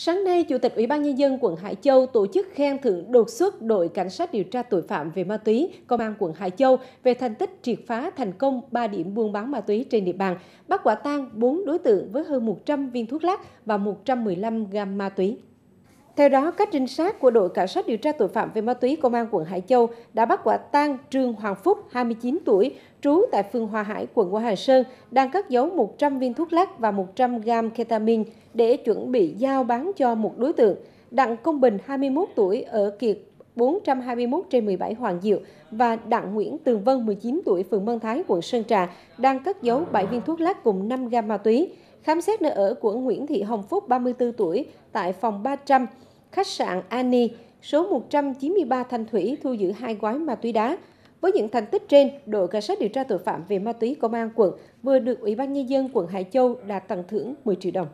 Sáng nay, Chủ tịch Ủy ban Nhân dân quận Hải Châu tổ chức khen thưởng đột xuất đội Cảnh sát điều tra tội phạm về ma túy, Công an quận Hải Châu về thành tích triệt phá thành công 3 điểm buôn bán ma túy trên địa bàn, bắt quả tang 4 đối tượng với hơn 100 viên thuốc lắc và 115 gam ma túy. Theo đó, các trinh sát của đội cảnh sát điều tra tội phạm về ma túy công an quận Hải Châu đã bắt quả tang Trương Hoàng Phúc, 29 tuổi, trú tại phường Hòa Hải, quận Hòa Hải Sơn, đang cất giấu 100 viên thuốc lắc và 100 gam ketamine để chuẩn bị giao bán cho một đối tượng. Đặng Công Bình, 21 tuổi, ở kiệt 421 trên 17 Hoàng Diệu và Đặng Nguyễn Tường Vân, 19 tuổi, phường Mân Thái, quận Sơn Trà, đang cất giấu 7 viên thuốc lắc cùng 5 gam ma túy khám xét nơi ở của Nguyễn Thị Hồng Phúc 34 tuổi tại phòng 300, khách sạn Ani, số 193 Thanh Thủy thu giữ hai gói ma túy đá. Với những thành tích trên, đội cảnh sát điều tra tội phạm về ma túy công an quận vừa được Ủy ban nhân dân quận Hải Châu đạt tặng thưởng 10 triệu đồng.